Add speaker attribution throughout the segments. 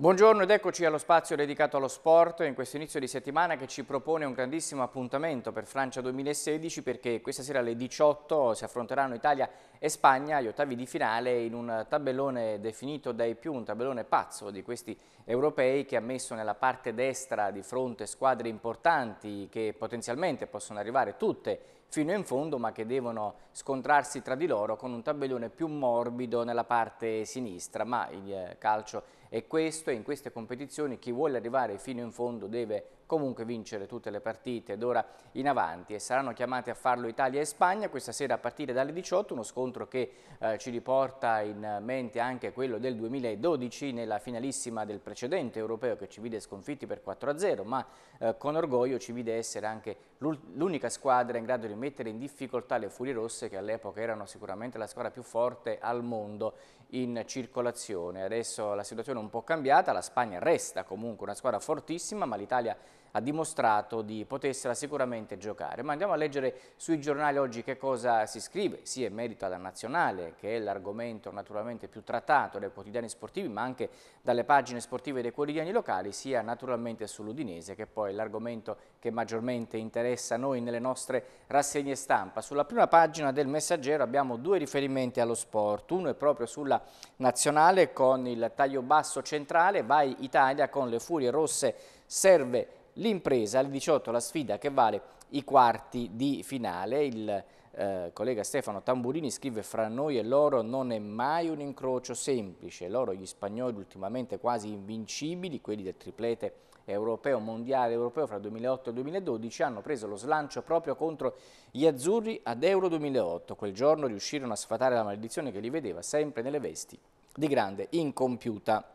Speaker 1: Buongiorno ed eccoci allo spazio dedicato allo sport in questo inizio di settimana che ci propone un grandissimo appuntamento per Francia 2016 perché questa sera alle 18 si affronteranno Italia e Spagna agli ottavi di finale in un tabellone definito dai più, un tabellone pazzo di questi europei che ha messo nella parte destra di fronte squadre importanti che potenzialmente possono arrivare tutte fino in fondo ma che devono scontrarsi tra di loro con un tabellone più morbido nella parte sinistra ma il calcio è e questo e in queste competizioni chi vuole arrivare fino in fondo deve comunque vincere tutte le partite d'ora in avanti e saranno chiamate a farlo Italia e Spagna questa sera a partire dalle 18, uno scontro che eh, ci riporta in mente anche quello del 2012 nella finalissima del precedente europeo che ci vide sconfitti per 4-0 ma eh, con orgoglio ci vide essere anche l'unica squadra in grado di mettere in difficoltà le Furie Rosse che all'epoca erano sicuramente la squadra più forte al mondo in circolazione. Adesso la situazione un po' cambiata, la Spagna resta comunque una squadra fortissima, ma l'Italia ha dimostrato di potersela sicuramente giocare. Ma andiamo a leggere sui giornali oggi che cosa si scrive, sia in merito alla nazionale che è l'argomento naturalmente più trattato dai quotidiani sportivi ma anche dalle pagine sportive dei quotidiani locali, sia naturalmente sull'Udinese che poi è l'argomento che maggiormente interessa noi nelle nostre rassegne stampa. Sulla prima pagina del messaggero abbiamo due riferimenti allo sport, uno è proprio sulla nazionale con il taglio basso centrale, vai Italia con le furie rosse serve l'impresa, alle 18 la sfida che vale i quarti di finale, il eh, collega Stefano Tamburini scrive fra noi e loro non è mai un incrocio semplice, loro gli spagnoli ultimamente quasi invincibili, quelli del triplete europeo, mondiale europeo fra 2008 e 2012 hanno preso lo slancio proprio contro gli azzurri ad Euro 2008, quel giorno riuscirono a sfatare la maledizione che li vedeva sempre nelle vesti di grande incompiuta.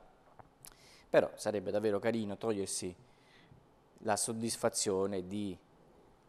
Speaker 1: Però sarebbe davvero carino togliersi la soddisfazione di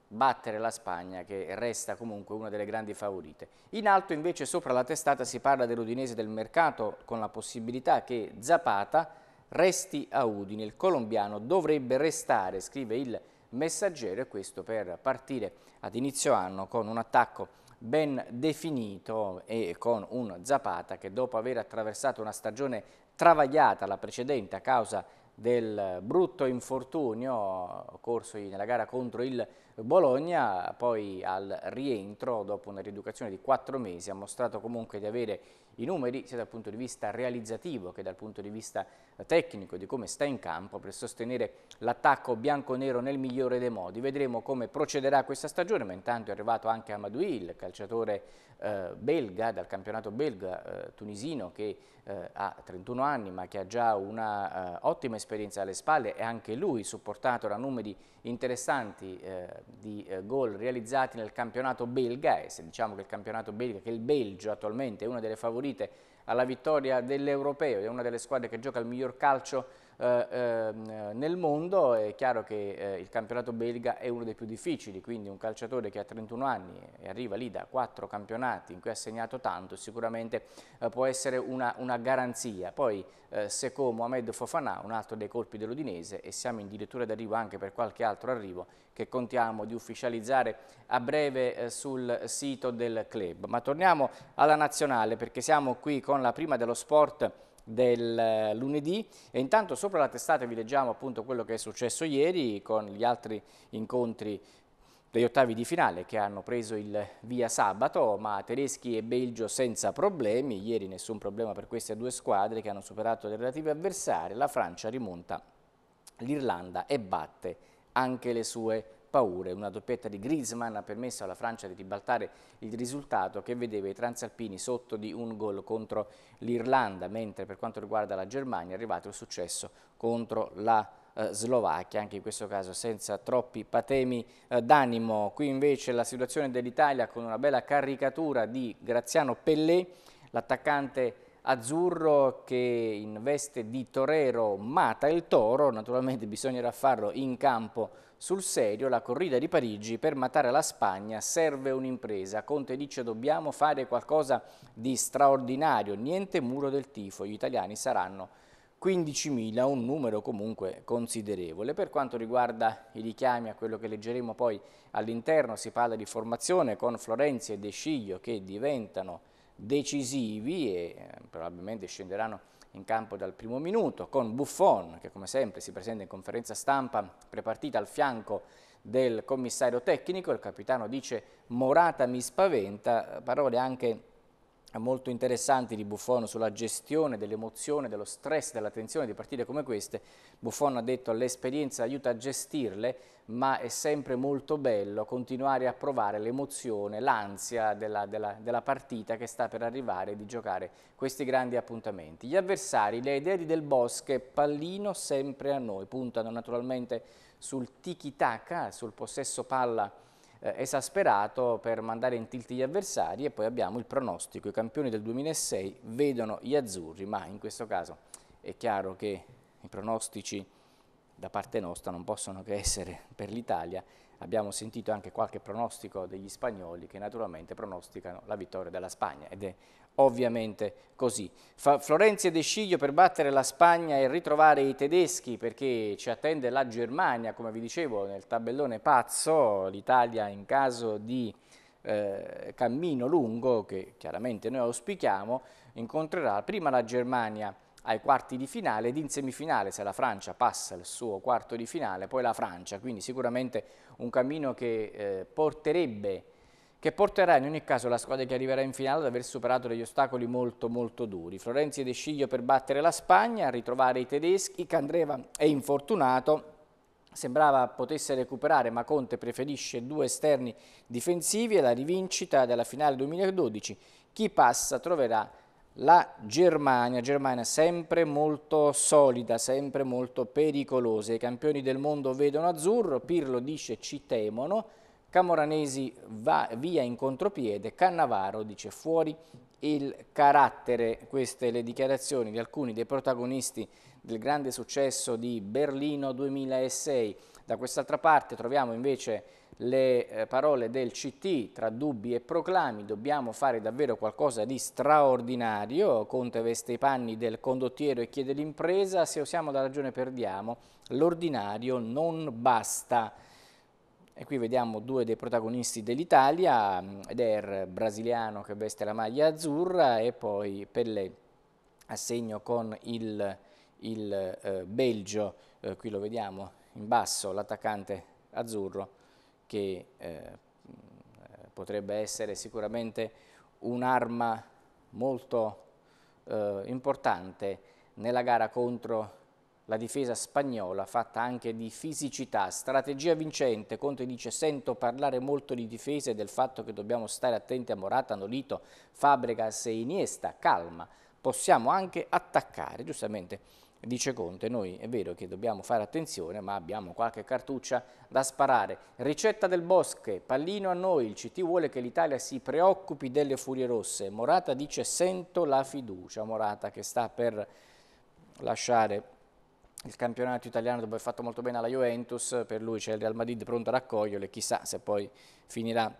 Speaker 1: battere la Spagna che resta comunque una delle grandi favorite. In alto invece sopra la testata si parla dell'Udinese del mercato con la possibilità che Zapata resti a Udine, il colombiano dovrebbe restare, scrive il messaggero e questo per partire ad inizio anno con un attacco ben definito e con un Zapata che dopo aver attraversato una stagione travagliata la precedente a causa del brutto infortunio corso nella gara contro il Bologna, poi al rientro dopo una rieducazione di quattro mesi ha mostrato comunque di avere i numeri sia dal punto di vista realizzativo che dal punto di vista eh, tecnico di come sta in campo per sostenere l'attacco bianco-nero nel migliore dei modi. Vedremo come procederà questa stagione, ma intanto è arrivato anche Amadouil, il calciatore eh, belga dal campionato belga eh, tunisino che eh, ha 31 anni ma che ha già un'ottima eh, ottima esperienza alle spalle e anche lui supportato da numeri interessanti eh, di gol realizzati nel campionato belga e se diciamo che il campionato belga, che il Belgio attualmente è una delle favorite favorite alla vittoria dell'Europeo, è una delle squadre che gioca il miglior calcio eh, ehm, nel mondo è chiaro che eh, il campionato belga è uno dei più difficili, quindi un calciatore che ha 31 anni e arriva lì da quattro campionati in cui ha segnato tanto sicuramente eh, può essere una, una garanzia. Poi eh, Seco Mohamed Fofana, un altro dei colpi dell'Udinese e siamo in dirittura d'arrivo anche per qualche altro arrivo che contiamo di ufficializzare a breve eh, sul sito del club. Ma torniamo alla nazionale perché siamo qui con la prima dello sport del eh, lunedì e intanto sopra la testata vi leggiamo appunto quello che è successo ieri con gli altri incontri degli ottavi di finale che hanno preso il via sabato, ma tedeschi e Belgio senza problemi, ieri nessun problema per queste due squadre che hanno superato le relative avversarie, la Francia rimonta l'Irlanda e batte anche le sue paure. Una doppietta di Griezmann ha permesso alla Francia di ribaltare il risultato che vedeva i transalpini sotto di un gol contro l'Irlanda, mentre per quanto riguarda la Germania è arrivato il successo contro la eh, Slovacchia, anche in questo caso senza troppi patemi eh, d'animo. Qui invece la situazione dell'Italia con una bella caricatura di Graziano Pellè, l'attaccante azzurro che in veste di torero mata il toro, naturalmente bisognerà farlo in campo sul serio, la corrida di Parigi per matare la Spagna serve un'impresa. Conte dice dobbiamo fare qualcosa di straordinario, niente muro del tifo, gli italiani saranno 15.000, un numero comunque considerevole. Per quanto riguarda i richiami a quello che leggeremo poi all'interno, si parla di formazione con Florenzi e De Sciglio che diventano decisivi e eh, probabilmente scenderanno in campo dal primo minuto, con Buffon che come sempre si presenta in conferenza stampa prepartita al fianco del commissario tecnico, il capitano dice Morata mi spaventa, parole anche molto interessanti di Buffon sulla gestione dell'emozione, dello stress, della tensione di partite come queste. Buffon ha detto che l'esperienza aiuta a gestirle, ma è sempre molto bello continuare a provare l'emozione, l'ansia della, della, della, partita che sta per arrivare e di giocare questi grandi appuntamenti. Gli avversari, le idee di del Bosche, pallino sempre a noi, puntano naturalmente sul tiki-taka, sul possesso palla eh, esasperato per mandare in tilt gli avversari e poi abbiamo il pronostico, i campioni del 2006 vedono gli azzurri, ma in questo caso è chiaro che i pronostici da parte nostra non possono che essere per l'Italia. Abbiamo sentito anche qualche pronostico degli spagnoli che naturalmente pronosticano la vittoria della Spagna ed è ovviamente così. Fa Florenzi e De Sciglio per battere la Spagna e ritrovare i tedeschi perché ci attende la Germania, come vi dicevo nel tabellone pazzo, l'Italia in caso di eh, cammino lungo, che chiaramente noi auspichiamo, incontrerà prima la Germania ai quarti di finale ed in semifinale se la Francia passa il suo quarto di finale, poi la Francia, quindi sicuramente un cammino che eh, porterebbe che porterà in ogni caso la squadra che arriverà in finale ad aver superato degli ostacoli molto molto duri. Florenzi e De Sciglio per battere la Spagna, ritrovare i tedeschi, Candreva è infortunato, sembrava potesse recuperare ma Conte preferisce due esterni difensivi e la rivincita della finale 2012. Chi passa troverà la Germania, Germania sempre molto solida, sempre molto pericolosa. I campioni del mondo vedono azzurro, Pirlo dice ci temono, Camoranesi va via in contropiede, Cannavaro dice fuori il carattere, queste le dichiarazioni di alcuni dei protagonisti del grande successo di Berlino 2006. Da quest'altra parte troviamo invece le eh, parole del CT tra dubbi e proclami, dobbiamo fare davvero qualcosa di straordinario, Conte veste i panni del condottiero e chiede l'impresa, se usiamo la ragione perdiamo, l'ordinario non basta. E qui vediamo due dei protagonisti dell'Italia, mm, Eder brasiliano che veste la maglia azzurra e poi Pellè a segno con il, il eh, Belgio, eh, qui lo vediamo in basso, l'attaccante azzurro che eh, mm, potrebbe essere sicuramente un'arma molto eh, importante nella gara contro la difesa spagnola fatta anche di fisicità, strategia vincente, Conte dice sento parlare molto di difesa e del fatto che dobbiamo stare attenti a Morata, Nolito, Fabregas e Iniesta, calma, possiamo anche attaccare, giustamente dice Conte, noi è vero che dobbiamo fare attenzione ma abbiamo qualche cartuccia da sparare, ricetta del Bosche, pallino a noi, il CT vuole che l'Italia si preoccupi delle furie rosse, Morata dice sento la fiducia, Morata che sta per lasciare il campionato italiano dopo aver fatto molto bene alla Juventus, per lui c'è il Real Madrid pronto ad accoglierlo e chissà se poi finirà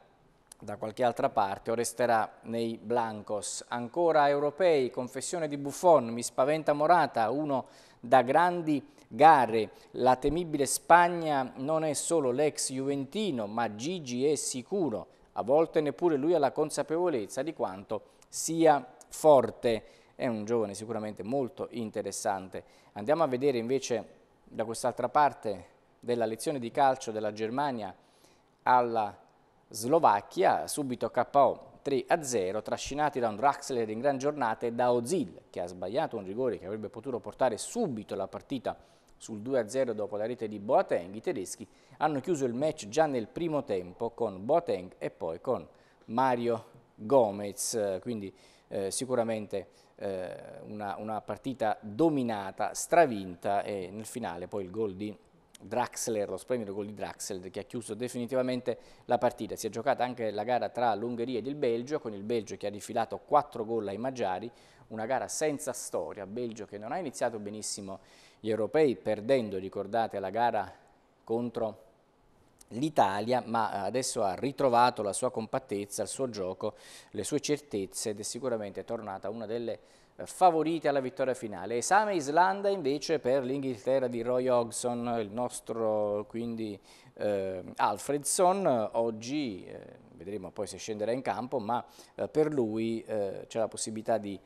Speaker 1: da qualche altra parte o resterà nei Blancos. Ancora europei, confessione di Buffon, mi spaventa Morata, uno da grandi gare. La temibile Spagna non è solo l'ex Juventino, ma Gigi è sicuro. A volte neppure lui ha la consapevolezza di quanto sia forte è un giovane sicuramente molto interessante. Andiamo a vedere invece da quest'altra parte della lezione di calcio della Germania alla Slovacchia, subito KO 3 0, trascinati da un Draxler in gran giornata e da Ozil che ha sbagliato un rigore che avrebbe potuto portare subito la partita sul 2 0 dopo la rete di Boateng, i tedeschi hanno chiuso il match già nel primo tempo con Boateng e poi con Mario Gomez, quindi eh, sicuramente eh, una, una, partita dominata, stravinta e nel finale poi il gol di Draxler, lo splendido gol di Draxler che ha chiuso definitivamente la partita. Si è giocata anche la gara tra l'Ungheria ed il Belgio, con il Belgio che ha rifilato 4 gol ai Maggiari, una gara senza storia, Belgio che non ha iniziato benissimo gli europei, perdendo, ricordate, la gara contro l'Italia, ma eh, adesso ha ritrovato la sua compattezza, il suo gioco, le sue certezze ed è sicuramente tornata una delle eh, favorite alla vittoria finale. Esame Islanda invece per l'Inghilterra di Roy Hogson, il nostro quindi eh, Alfredson, oggi eh, vedremo poi se scenderà in campo, ma eh, per lui eh, c'è la possibilità di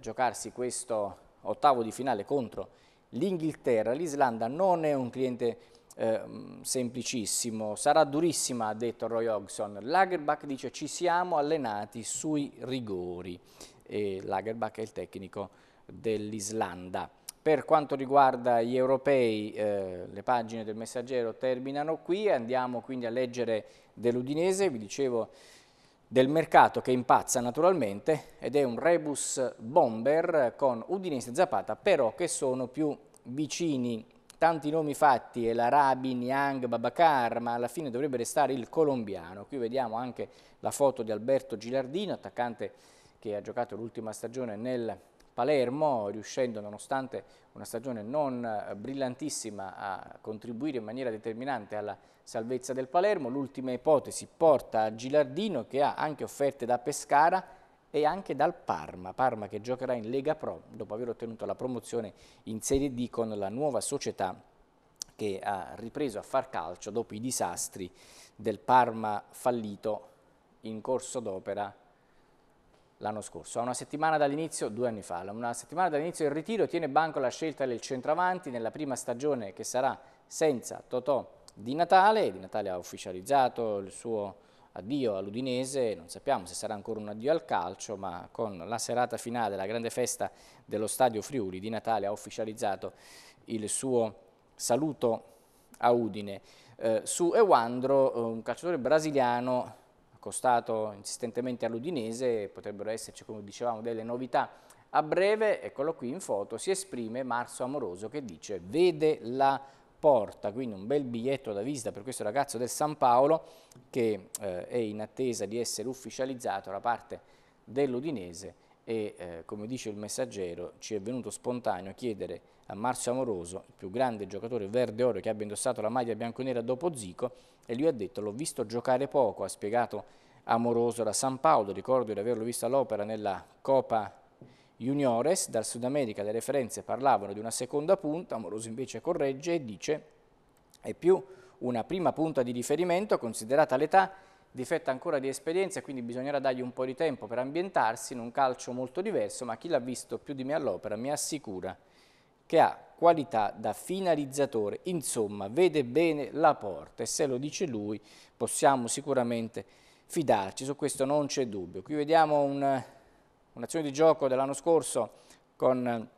Speaker 1: giocarsi questo ottavo di finale contro l'Inghilterra. L'Islanda non è un cliente Ehm, semplicissimo. Sarà durissima, ha detto Roy Hogson. Lagerbach dice ci siamo allenati sui rigori. E Lagerbach è il tecnico dell'Islanda. Per quanto riguarda gli europei, eh, le pagine del messaggero terminano qui, andiamo quindi a leggere dell'Udinese, vi dicevo del mercato che impazza naturalmente ed è un rebus bomber con Udinese e Zapata però che sono più vicini tanti nomi fatti, El Arabi, Niang, Babacar, ma alla fine dovrebbe restare il colombiano. Qui vediamo anche la foto di Alberto Gilardino, attaccante che ha giocato l'ultima stagione nel Palermo, riuscendo nonostante una stagione non eh, brillantissima a contribuire in maniera determinante alla salvezza del Palermo. L'ultima ipotesi porta a Gilardino che ha anche offerte da Pescara, e anche dal Parma, Parma che giocherà in Lega Pro dopo aver ottenuto la promozione in Serie D con la nuova società che ha ripreso a far calcio dopo i disastri del Parma fallito in corso d'opera l'anno scorso. A una settimana dall'inizio, due anni fa, a una settimana dall'inizio del ritiro tiene banco la scelta del centravanti nella prima stagione che sarà senza Totò di Natale. Di Natale ha ufficializzato il suo addio all'Udinese, non sappiamo se sarà ancora un addio al calcio, ma con la serata finale, la grande festa dello Stadio Friuli di Natale ha ufficializzato il suo saluto a Udine. Eh, su Ewandro, eh, un calciatore brasiliano accostato insistentemente all'Udinese, potrebbero esserci, come dicevamo, delle novità a breve, eccolo qui in foto, si esprime Marzo Amoroso che dice vede la porta quindi un bel biglietto da visita per questo ragazzo del San Paolo che eh, è in attesa di essere ufficializzato da parte dell'Udinese e eh, come dice il messaggero ci è venuto spontaneo chiedere a Marzio Amoroso, il più grande giocatore verde-oro che abbia indossato la maglia bianconera dopo Zico e lui ha detto l'ho visto giocare poco, ha spiegato Amoroso da San Paolo, ricordo di averlo visto all'opera nella Coppa Juniores dal Sud America le referenze parlavano di una seconda punta, Amoroso invece corregge e dice è più una prima punta di riferimento considerata l'età, difetta ancora di esperienza, quindi bisognerà dargli un po' di tempo per ambientarsi in un calcio molto diverso, ma chi l'ha visto più di me all'opera mi assicura che ha qualità da finalizzatore, insomma vede bene la porta e se lo dice lui possiamo sicuramente fidarci, su questo non c'è dubbio. Qui vediamo un un'azione di gioco dell'anno scorso con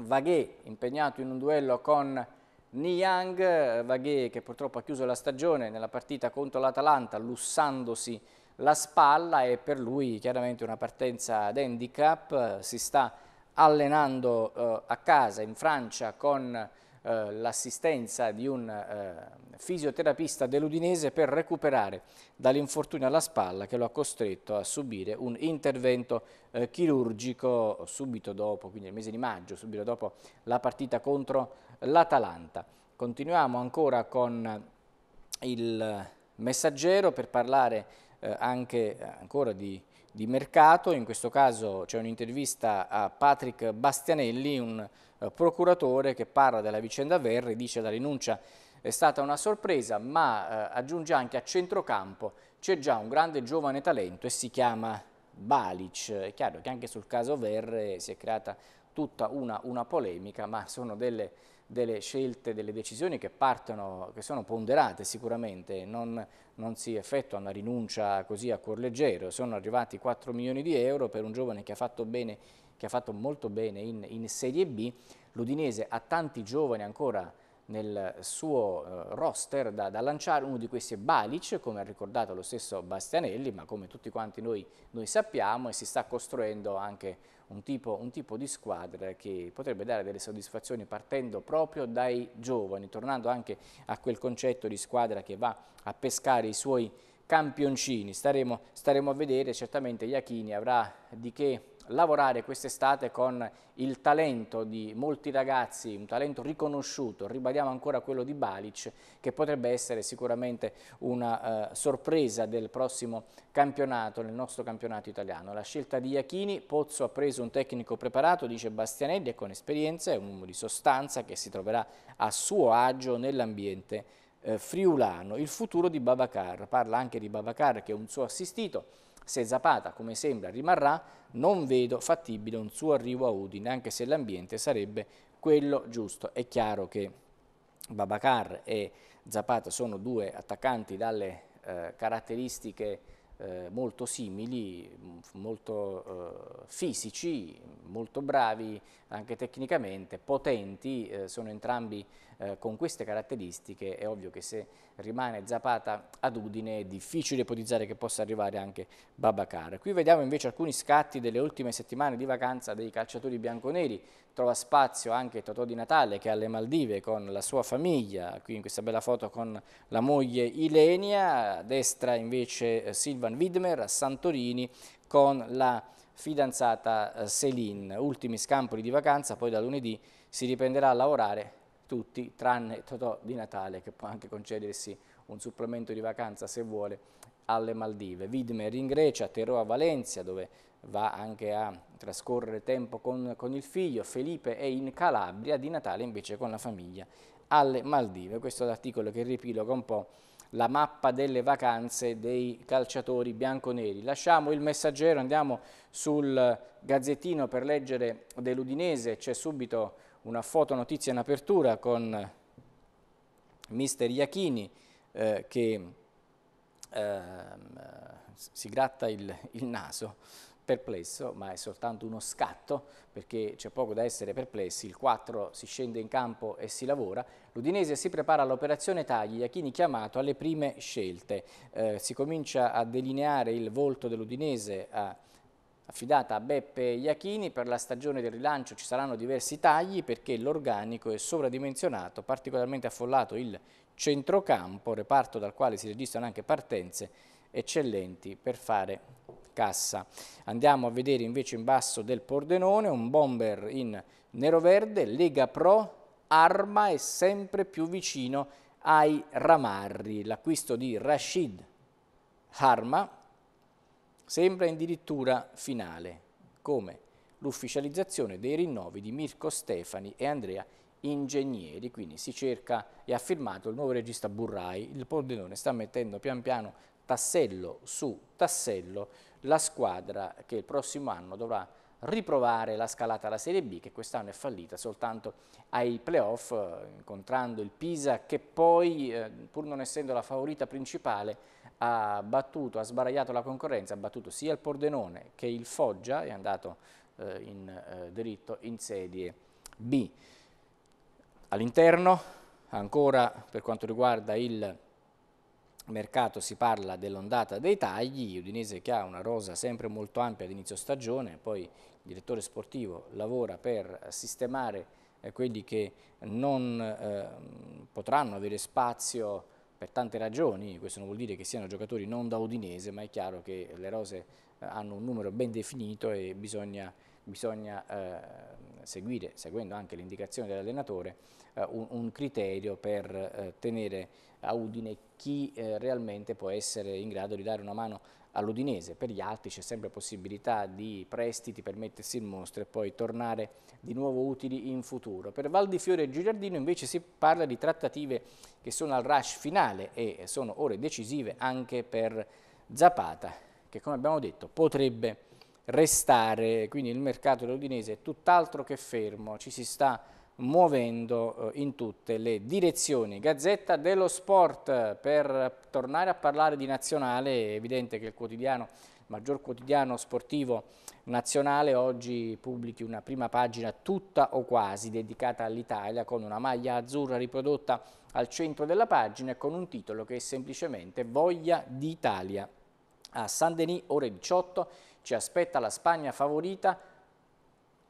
Speaker 1: Vaghe impegnato in un duello con Niang, Vaghe che purtroppo ha chiuso la stagione nella partita contro l'Atalanta lussandosi la spalla e per lui chiaramente una partenza d'handicap, si sta allenando eh, a casa in Francia con eh, l'assistenza di un eh, fisioterapista dell'Udinese per recuperare dall'infortunio alla spalla che lo ha costretto a subire un intervento eh, chirurgico subito dopo, quindi nel mese di maggio, subito dopo la partita contro l'Atalanta. Continuiamo ancora con il messaggero per parlare eh, anche eh, ancora di di mercato, in questo caso c'è un'intervista a Patrick Bastianelli, un eh, procuratore che parla della vicenda Verri, dice la rinuncia è stata una sorpresa, ma eh, aggiunge anche a centrocampo c'è già un grande giovane talento e si chiama Balic. È chiaro che anche sul caso Verre si è creata tutta una, una polemica, ma sono delle, delle, scelte, delle decisioni che partono, che sono ponderate sicuramente, non, non si effettua una rinuncia così a cuor leggero. Sono arrivati 4 milioni di euro per un giovane che ha fatto bene che ha fatto molto bene in, in Serie B, l'Udinese ha tanti giovani ancora nel suo eh, roster da, da, lanciare, uno di questi è Balic, come ha ricordato lo stesso Bastianelli, ma come tutti quanti noi, noi sappiamo, e si sta costruendo anche un tipo, un tipo, di squadra che potrebbe dare delle soddisfazioni partendo proprio dai giovani, tornando anche a quel concetto di squadra che va a pescare i suoi campioncini. Staremo, staremo a vedere, certamente Iachini avrà di che lavorare quest'estate con il talento di molti ragazzi, un talento riconosciuto, ribadiamo ancora quello di Balic, che potrebbe essere sicuramente una eh, sorpresa del prossimo campionato, nel nostro campionato italiano. La scelta di Iachini, Pozzo ha preso un tecnico preparato, dice Bastianelli, e con esperienza, è un uomo di sostanza che si troverà a suo agio nell'ambiente eh, friulano. Il futuro di Babacar, parla anche di Babacar che è un suo assistito, se Zapata, come sembra, rimarrà, non vedo fattibile un suo arrivo a Udine, anche se l'ambiente sarebbe quello giusto. È chiaro che Babacar e Zapata sono due attaccanti dalle eh, caratteristiche eh, molto simili, molto eh, fisici, molto bravi, anche tecnicamente, potenti, eh, sono entrambi eh, con queste caratteristiche, è ovvio che se rimane Zapata ad Udine è difficile ipotizzare che possa arrivare anche Babacar. Qui vediamo invece alcuni scatti delle ultime settimane di vacanza dei calciatori bianconeri, trova spazio anche Totò di Natale che è alle Maldive con la sua famiglia, qui in questa bella foto con la moglie Ilenia, a destra invece eh, Silvan Widmer a Santorini con la fidanzata Selin. Eh, Ultimi scampoli di vacanza, poi da lunedì si riprenderà a lavorare tutti, tranne Totò di Natale, che può anche concedersi un supplemento di vacanza se vuole alle Maldive. Widmer in Grecia, Terò a Valencia, dove va anche a trascorrere tempo con, con il figlio, Felipe è in Calabria, di Natale invece con la famiglia alle Maldive. Questo è l'articolo che ripiloga un po' la mappa delle vacanze dei calciatori bianconeri. Lasciamo il messaggero, andiamo sul gazzettino per leggere dell'Udinese, c'è subito una foto notizia in apertura con mister Iachini eh, che eh, si gratta il, il naso perplesso, ma è soltanto uno scatto, perché c'è poco da essere perplessi, il 4 si scende in campo e si lavora, l'Udinese si prepara all'operazione tagli, Iachini chiamato alle prime scelte, eh, si comincia a delineare il volto dell'Udinese a affidata a Beppe Iachini. Per la stagione del rilancio ci saranno diversi tagli perché l'organico è sovradimensionato, particolarmente affollato il centrocampo, reparto dal quale si registrano anche partenze eccellenti per fare cassa. Andiamo a vedere invece in basso del Pordenone un bomber in nero-verde, Lega Pro, arma e sempre più vicino ai ramarri. L'acquisto di Rashid Harma sembra addirittura finale, come l'ufficializzazione dei rinnovi di Mirko Stefani e Andrea Ingegneri, quindi si cerca e ha firmato il nuovo regista Burrai, il Pordenone sta mettendo pian piano tassello su tassello la squadra che il prossimo anno dovrà riprovare la scalata alla Serie B che quest'anno è fallita soltanto ai playoff eh, incontrando il Pisa che poi eh, pur non essendo la favorita principale ha battuto, ha sbaragliato la concorrenza, ha battuto sia il Pordenone che il Foggia è andato eh, in eh, diritto in Serie B. All'interno ancora per quanto riguarda il mercato si parla dell'ondata dei tagli, Udinese che ha una rosa sempre molto ampia ad inizio stagione, poi il direttore sportivo lavora per sistemare eh, quelli che non eh, potranno avere spazio per tante ragioni, questo non vuol dire che siano giocatori non da Udinese, ma è chiaro che le rose eh, hanno un numero ben definito e bisogna, bisogna eh, seguire, seguendo anche le indicazioni dell'allenatore, eh, un, un, criterio per eh, tenere a Udine chi eh, realmente può essere in grado di dare una mano all'Udinese. Per gli altri c'è sempre possibilità di prestiti per mettersi in mostra e poi tornare di nuovo utili in futuro. Per Val di Fiore e Girardino invece si parla di trattative che sono al rush finale e sono ore decisive anche per Zapata che come abbiamo detto potrebbe restare, quindi il mercato dell'Udinese è tutt'altro che fermo, ci si sta muovendo eh, in tutte le direzioni. Gazzetta dello Sport, per tornare a parlare di nazionale, è evidente che il quotidiano, maggior quotidiano sportivo nazionale oggi pubblichi una prima pagina tutta o quasi dedicata all'Italia con una maglia azzurra riprodotta al centro della pagina e con un titolo che è semplicemente Voglia d'Italia. A Saint-Denis, ore 18, ci aspetta la Spagna favorita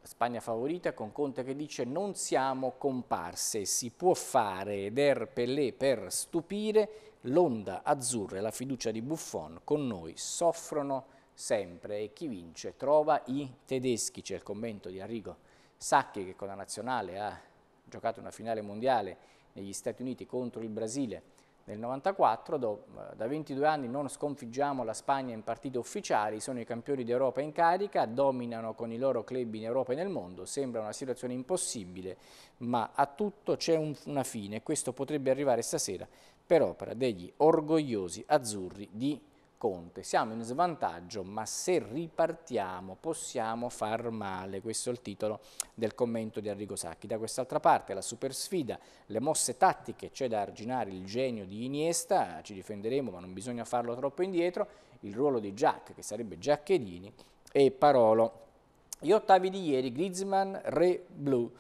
Speaker 1: Spagna favorita con Conte che dice non siamo comparse, si può fare ed er Pelé per stupire, l'onda azzurra e la fiducia di Buffon con noi soffrono sempre e chi vince trova i tedeschi, c'è il commento di Arrigo Sacchi che con la nazionale ha giocato una finale mondiale negli Stati Uniti contro il Brasile nel 1994, do, eh, da 22 anni non sconfiggiamo la Spagna in partite ufficiali, sono i campioni d'Europa in carica, dominano con i loro club in Europa e nel mondo, sembra una situazione impossibile, ma a tutto c'è un, una fine, questo potrebbe arrivare stasera per opera degli orgogliosi azzurri di Conte. Siamo in svantaggio, ma se ripartiamo possiamo far male. Questo è il titolo del commento di Arrigo Sacchi. Da quest'altra parte la super sfida, le mosse tattiche, c'è da arginare il genio di Iniesta, ci difenderemo ma non bisogna farlo troppo indietro, il ruolo di Jack, che sarebbe Giacchedini, e Parolo. Gli ottavi di ieri, Griezmann, Re, Blue.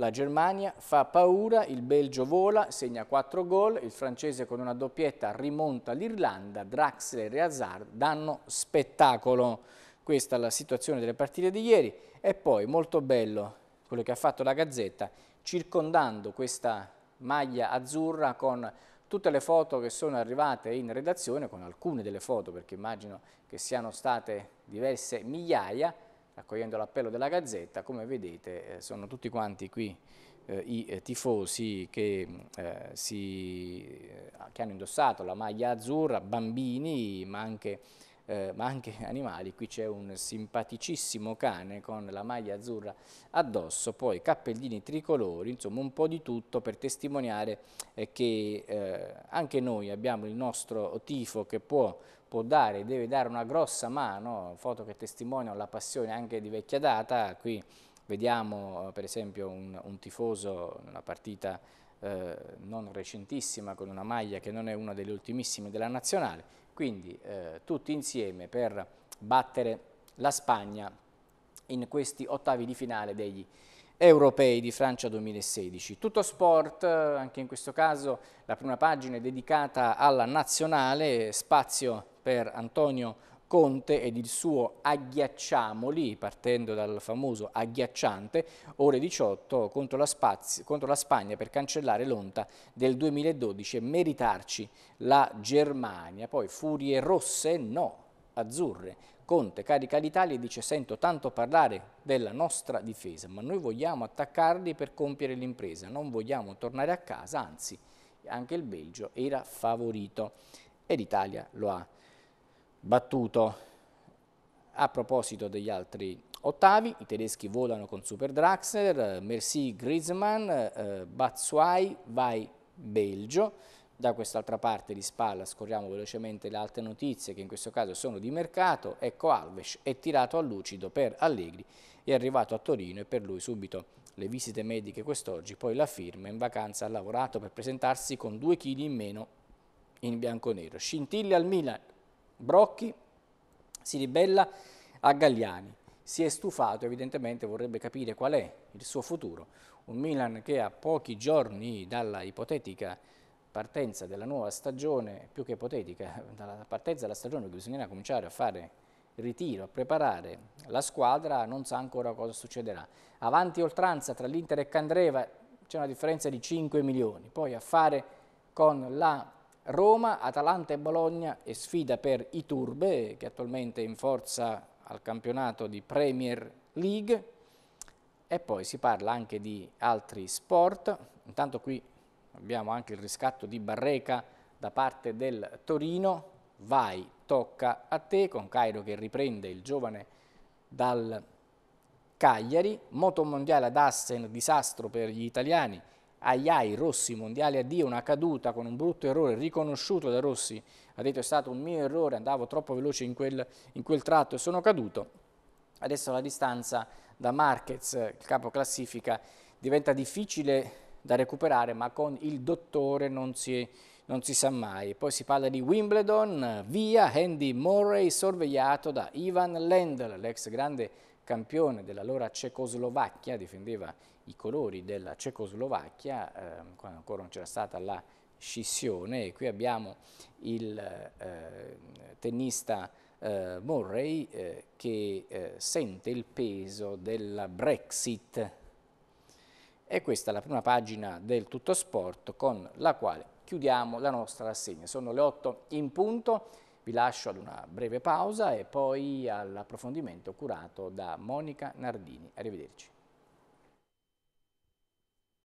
Speaker 1: La Germania fa paura, il Belgio vola, segna 4 gol, il francese con una doppietta rimonta l'Irlanda, Draxler e Hazard danno spettacolo. Questa è la situazione delle partite di ieri e poi molto bello quello che ha fatto la Gazzetta circondando questa maglia azzurra con tutte le foto che sono arrivate in redazione, con alcune delle foto perché immagino che siano state diverse migliaia, accogliendo l'appello della Gazzetta, come vedete eh, sono tutti quanti qui eh, i eh, tifosi che, eh, si, eh, che, hanno indossato la maglia azzurra, bambini ma anche, ma anche animali, qui c'è un simpaticissimo cane con la maglia azzurra addosso, poi cappellini tricolori, insomma un po' di tutto per testimoniare che anche noi abbiamo il nostro tifo che può può dare, deve dare una grossa mano, foto che testimoniano la passione anche di vecchia data, qui vediamo eh, per esempio un, un tifoso in una partita eh, non recentissima con una maglia che non è una delle ultimissime della nazionale, quindi eh, tutti insieme per battere la Spagna in questi ottavi di finale degli europei di Francia 2016. Tutto sport, anche in questo caso la prima pagina è dedicata alla nazionale, spazio per Antonio Conte ed il suo agghiacciamoli, partendo dal famoso agghiacciante, ore 18 contro la, Spazio, contro la Spagna per cancellare l'onta del 2012 e meritarci la Germania. Poi furie rosse, no, azzurre Conte carica l'Italia e dice sento tanto parlare della nostra difesa, ma noi vogliamo attaccarli per compiere l'impresa, non vogliamo tornare a casa, anzi anche il Belgio era favorito e l'Italia lo ha battuto. A proposito degli altri ottavi, i tedeschi volano con Super Draxler, Merci Griezmann, eh, Batshuayi, vai Belgio, da quest'altra parte di spalla scorriamo velocemente le altre notizie che in questo caso sono di mercato. Ecco Alves è tirato a lucido per Allegri, è arrivato a Torino e per lui subito le visite mediche quest'oggi, poi la firma, in vacanza ha lavorato per presentarsi con due chili in meno in bianco-nero. Scintille al Milan, Brocchi si ribella a Gagliani, si è stufato, evidentemente vorrebbe capire qual è il suo futuro. Un Milan che a pochi giorni dalla ipotetica partenza della nuova stagione, più che ipotetica, dalla partenza della stagione che bisognerà cominciare a fare ritiro, a preparare la squadra, non sa ancora cosa succederà. Avanti oltranza tra l'Inter e Candreva c'è una differenza di 5 milioni, poi a fare con la Roma, Atalanta e Bologna e sfida per i Turbe che attualmente è in forza al campionato di Premier League e poi si parla anche di altri sport, intanto qui abbiamo anche il riscatto di Barreca da parte del Torino, vai, tocca a te, con Cairo che riprende il giovane dal Cagliari, motomondiale ad Assen, disastro per gli italiani, Aiai, Rossi, mondiale a Dio, una caduta con un brutto errore riconosciuto da Rossi, ha detto è stato un mio errore, andavo troppo veloce in quel, in quel tratto e sono caduto, adesso la distanza da Marquez, il capo classifica, diventa difficile da recuperare, ma con il dottore non si, non si sa mai. Poi si parla di Wimbledon, via Andy Murray sorvegliato da Ivan Lendl, l'ex grande campione dell'allora Cecoslovacchia, difendeva i colori della Cecoslovacchia, eh, quando ancora non c'era stata la scissione e qui abbiamo il eh, tennista eh, Murray eh, che eh, sente il peso della Brexit e questa è la prima pagina del Tutto Sport con la quale chiudiamo la nostra rassegna. Sono le 8 in punto, vi lascio ad una breve pausa e poi all'approfondimento curato da Monica Nardini. Arrivederci.